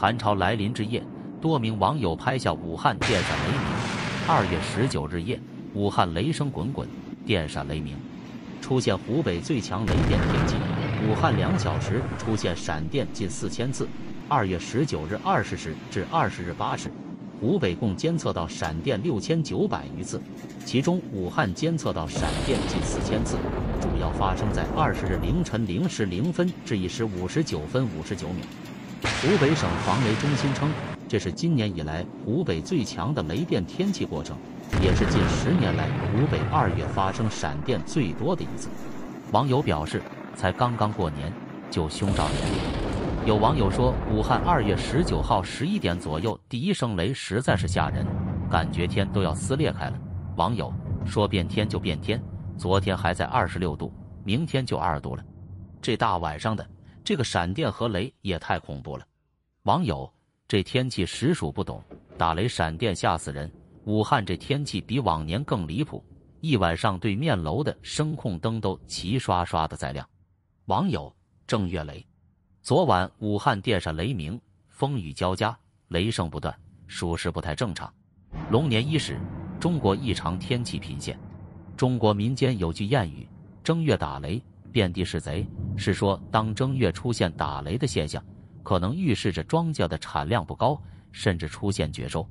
寒潮来临之夜，多名网友拍下武汉电闪雷鸣。二月十九日夜，武汉雷声滚滚，电闪雷鸣，出现湖北最强雷电天气。武汉两小时出现闪电近四千次。二月十九日二十时至二十日八时，湖北共监测到闪电六千九百余次，其中武汉监测到闪电近四千次，主要发生在二十日凌晨零时零分至一时五十九分五十九秒。湖北省防雷中心称，这是今年以来湖北最强的雷电天气过程，也是近十年来湖北二月发生闪电最多的一次。网友表示，才刚刚过年就凶连连。有网友说，武汉二月十九号十一点左右第一声雷，实在是吓人，感觉天都要撕裂开了。网友说变天就变天，昨天还在二十六度，明天就二度了。这大晚上的。这个闪电和雷也太恐怖了！网友，这天气实属不懂，打雷闪电吓死人。武汉这天气比往年更离谱，一晚上对面楼的声控灯都齐刷刷的在亮。网友正月雷，昨晚武汉电闪雷鸣，风雨交加，雷声不断，属实不太正常。龙年伊始，中国异常天气频现。中国民间有句谚语：正月打雷。遍地是贼，是说当正月出现打雷的现象，可能预示着庄稼的产量不高，甚至出现绝收。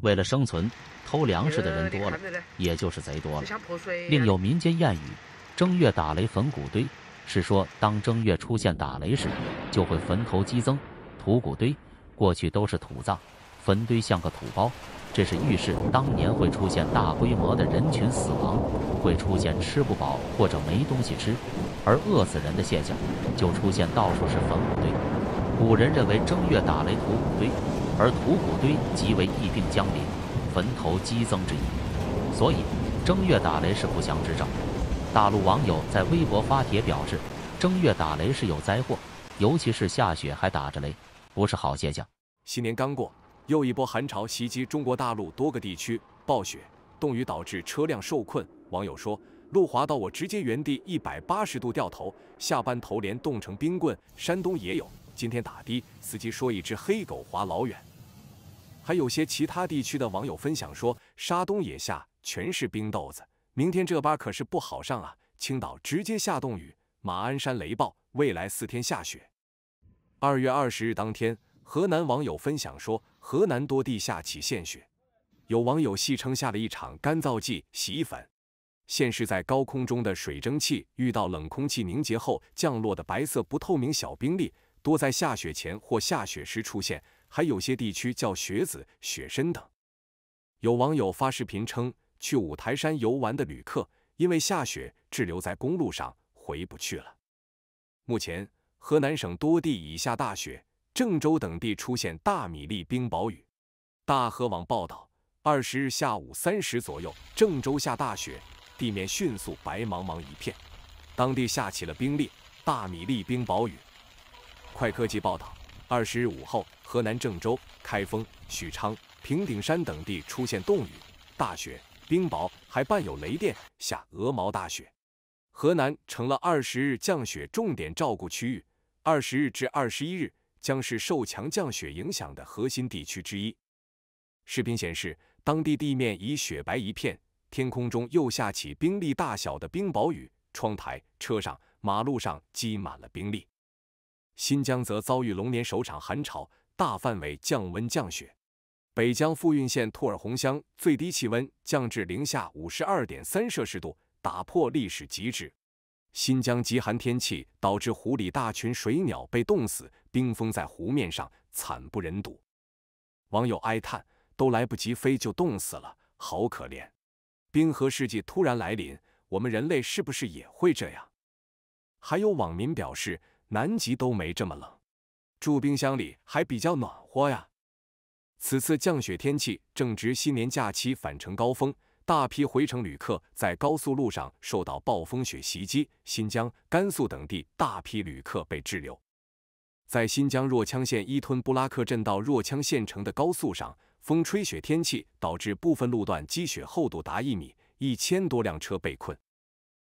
为了生存，偷粮食的人多了，也就是贼多了。另有民间谚语：“正月打雷坟谷堆”，是说当正月出现打雷时，就会坟头激增，土谷堆。过去都是土葬，坟堆像个土包。这是预示当年会出现大规模的人群死亡，会出现吃不饱或者没东西吃，而饿死人的现象，就出现到处是坟骨堆。古人认为正月打雷土骨堆，而土骨堆即为疫病降临、坟头激增之意，所以正月打雷是不祥之兆。大陆网友在微博发帖表示，正月打雷是有灾祸，尤其是下雪还打着雷，不是好现象。新年刚过。又一波寒潮袭击中国大陆多个地区，暴雪、冻雨导致车辆受困。网友说：“路滑到我直接原地一百八十度掉头。”下班头连冻成冰棍。山东也有，今天打的司机说一只黑狗滑老远。还有些其他地区的网友分享说，山东也下，全是冰豆子。明天这班可是不好上啊！青岛直接下冻雨，马鞍山雷暴，未来四天下雪。二月二十日当天。河南网友分享说，河南多地下起献雪，有网友戏称下了一场干燥剂洗衣粉。现是在高空中的水蒸气遇到冷空气凝结后降落的白色不透明小冰粒，多在下雪前或下雪时出现，还有些地区叫雪子、雪参等。有网友发视频称，去五台山游玩的旅客因为下雪滞留在公路上，回不去了。目前，河南省多地已下大雪。郑州等地出现大米粒冰雹雨。大河网报道，二十日下午三时左右，郑州下大雪，地面迅速白茫茫一片，当地下起了冰粒、大米粒冰雹雨。快科技报道，二十日午后，河南郑州、开封、许昌、平顶山等地出现冻雨、大雪、冰雹，还伴有雷电，下鹅毛大雪。河南成了二十日降雪重点照顾区域。二十日至二十一日。将是受强降雪影响的核心地区之一。视频显示，当地地面已雪白一片，天空中又下起冰粒大小的冰雹雨，窗台、车上、马路上积满了冰粒。新疆则遭遇龙年首场寒潮，大范围降温降雪，北疆富蕴县吐尔洪乡最低气温降至零下五十二点三摄氏度，打破历史极值。新疆极寒天气导致湖里大群水鸟被冻死，冰封在湖面上，惨不忍睹。网友哀叹：“都来不及飞就冻死了，好可怜！”冰河世纪突然来临，我们人类是不是也会这样？还有网民表示：“南极都没这么冷，住冰箱里还比较暖和呀。”此次降雪天气正值新年假期返程高峰。大批回程旅客在高速路上受到暴风雪袭击，新疆、甘肃等地大批旅客被滞留。在新疆若羌县伊吞布拉克镇到若羌县城的高速上，风吹雪天气导致部分路段积雪厚度达一米，一千多辆车被困。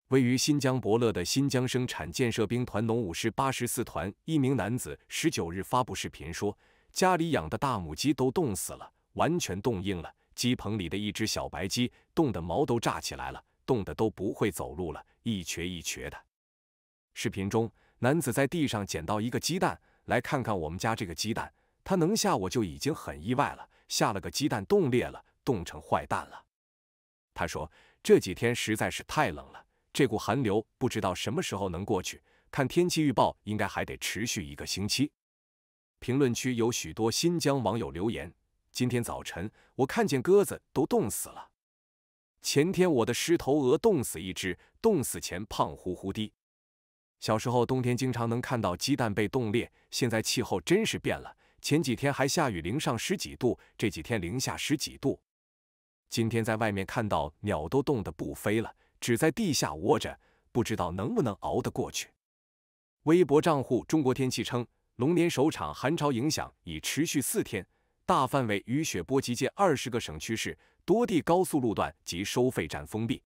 位于新疆博乐的新疆生产建设兵团农五师八十四团一名男子十九日发布视频说，家里养的大母鸡都冻死了，完全冻硬了。鸡棚里的一只小白鸡冻得毛都炸起来了，冻得都不会走路了，一瘸一瘸的。视频中，男子在地上捡到一个鸡蛋，来看看我们家这个鸡蛋，它能下我就已经很意外了，下了个鸡蛋冻裂了，冻成坏蛋了。他说这几天实在是太冷了，这股寒流不知道什么时候能过去，看天气预报应该还得持续一个星期。评论区有许多新疆网友留言。今天早晨，我看见鸽子都冻死了。前天我的狮头鹅冻死一只，冻死前胖乎乎的。小时候冬天经常能看到鸡蛋被冻裂，现在气候真是变了。前几天还下雨，零上十几度，这几天零下十几度。今天在外面看到鸟都冻得不飞了，只在地下窝着，不知道能不能熬得过去。微博账户“中国天气”称，龙年首场寒潮影响已持续四天。大范围雨雪波及近二十个省区市，多地高速路段及收费站封闭。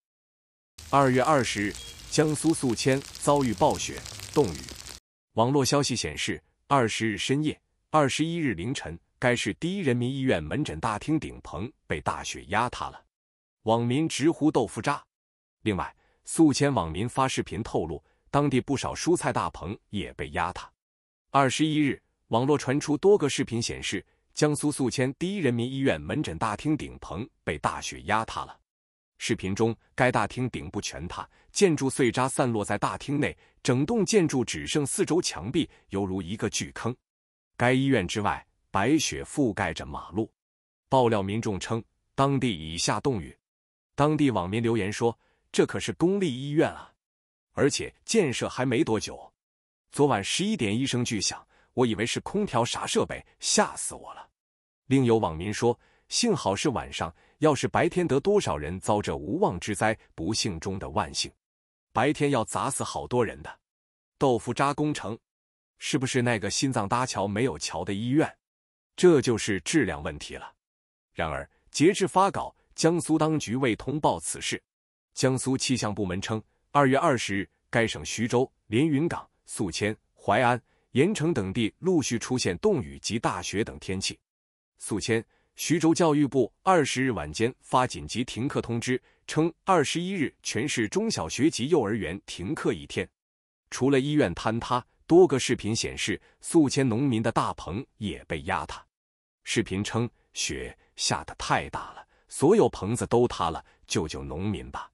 二月二十日，江苏宿迁遭遇暴雪冻雨，网络消息显示，二十日深夜、二十一日凌晨，该市第一人民医院门诊大厅顶棚被大雪压塌了，网民直呼豆腐渣。另外，宿迁网民发视频透露，当地不少蔬菜大棚也被压塌。二十一日，网络传出多个视频显示。江苏宿迁第一人民医院门诊大厅顶棚被大雪压塌了。视频中，该大厅顶部全塌，建筑碎渣散落在大厅内，整栋建筑只剩四周墙壁，犹如一个巨坑。该医院之外，白雪覆盖着马路。爆料民众称，当地已下冻雨。当地网民留言说：“这可是公立医院啊，而且建设还没多久。”昨晚十一点，一声巨响，我以为是空调啥设备，吓死我了。另有网民说：“幸好是晚上，要是白天得多少人遭这无妄之灾？不幸中的万幸，白天要砸死好多人的豆腐渣工程，是不是那个心脏搭桥没有桥的医院？这就是质量问题了。”然而，截至发稿，江苏当局未通报此事。江苏气象部门称，2月20日，该省徐州、连云港、宿迁、淮安、盐城等地陆续出现冻雨及大雪等天气。宿迁，徐州教育部二十日晚间发紧急停课通知，称二十一日全市中小学及幼儿园停课一天。除了医院坍塌，多个视频显示，宿迁农民的大棚也被压塌。视频称，雪下得太大了，所有棚子都塌了，救救农民吧。